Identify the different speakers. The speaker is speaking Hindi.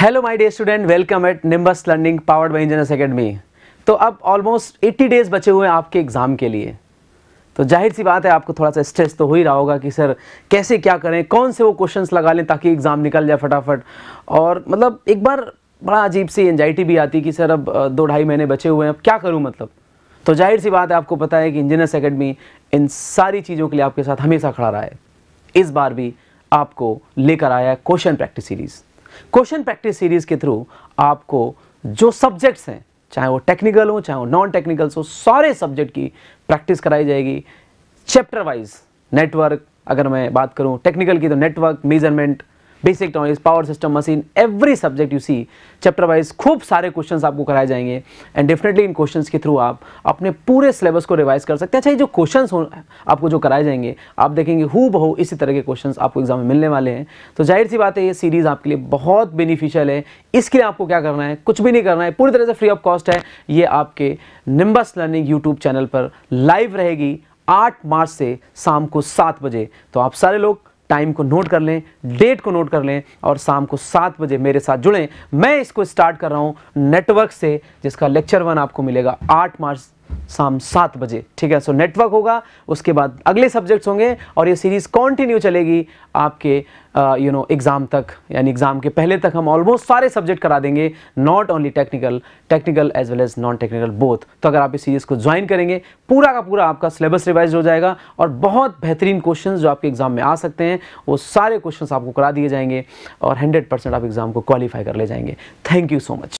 Speaker 1: hello my dear student welcome at Nimbus Learning powered by engineers academy तो अब ऑलमोस्ट 80 डेज बचे हुए हैं आपके एग्ज़ाम के लिए तो जाहिर सी बात है आपको थोड़ा सा स्ट्रेस तो हो ही रहा होगा कि सर कैसे क्या करें कौन से वो क्वेश्चंस लगा लें ताकि एग्ज़ाम निकल जाए फटाफट और मतलब एक बार बड़ा अजीब सी एनजाइटी भी आती कि सर अब दो ढाई महीने बचे हुए हैं अब क्या करूँ मतलब तो जाहिर सी बात है आपको पता है कि इंजीनियर्स अकेडमी इन सारी चीज़ों के लिए आपके साथ हमेशा खड़ा रहा है इस बार भी आपको लेकर आया है question practice series question practice series के थ्रू आपको जो सब्जेक्ट्स हैं चाहे वो टेक्निकल हो चाहे वो नॉन टेक्निकल्स हो सारे सब्जेक्ट की प्रैक्टिस कराई जाएगी चैप्टर वाइज नेटवर्क अगर मैं बात करूं टेक्निकल की तो network measurement basic knowledge power system machine every subject you see chapter wise खूब सारे क्वेश्चन आपको कराए जाएंगे एंड डेफिनेटली इन क्वेश्चन के थ्रू आप अपने पूरे सिलेबस को रिवाइज कर सकते हैं अच्छा ये जो क्वेश्चन आपको जो कराए जाएंगे आप देखेंगे हु बहु इसी तरह के क्वेश्चन आपको एग्जाम में मिलने वाले हैं तो जाहिर सी बात है ये सीरीज़ आपके लिए बहुत बेनिफिशियल है इसके लिए आपको क्या करना है कुछ भी नहीं करना है पूरी तरह से फ्री ऑफ कॉस्ट है ये आपके निम्बस लर्निंग यूट्यूब चैनल पर लाइव रहेगी आठ मार्च से शाम को सात बजे तो आप सारे लोग टाइम को नोट कर लें डेट को नोट कर लें और शाम को सात बजे मेरे साथ जुड़ें मैं इसको स्टार्ट कर रहा हूँ नेटवर्क से जिसका लेक्चर वन आपको मिलेगा आठ मार्च शाम सात बजे ठीक है सो नेटवर्क होगा उसके बाद अगले सब्जेक्ट्स होंगे और ये सीरीज़ कंटिन्यू चलेगी आपके यू नो एग्ज़ाम तक यानी एग्ज़ाम के पहले तक हम ऑलमोस्ट सारे सब्जेक्ट करा देंगे not only technical technical as well as non technical both तो अगर आप इस सीरीज़ को ज्वाइन करेंगे पूरा का पूरा आपका सिलेबस रिवाइज हो जाएगा और बहुत बेहतरीन क्वेश्चन जो आपके एग्ज़ाम में आ सकते हैं वो सारे क्वेश्चन आपको करा दिए जाएंगे और हंड्रेड आप एग्ज़ाम को क्वालिफाई कर ले जाएंगे थैंक यू सो मच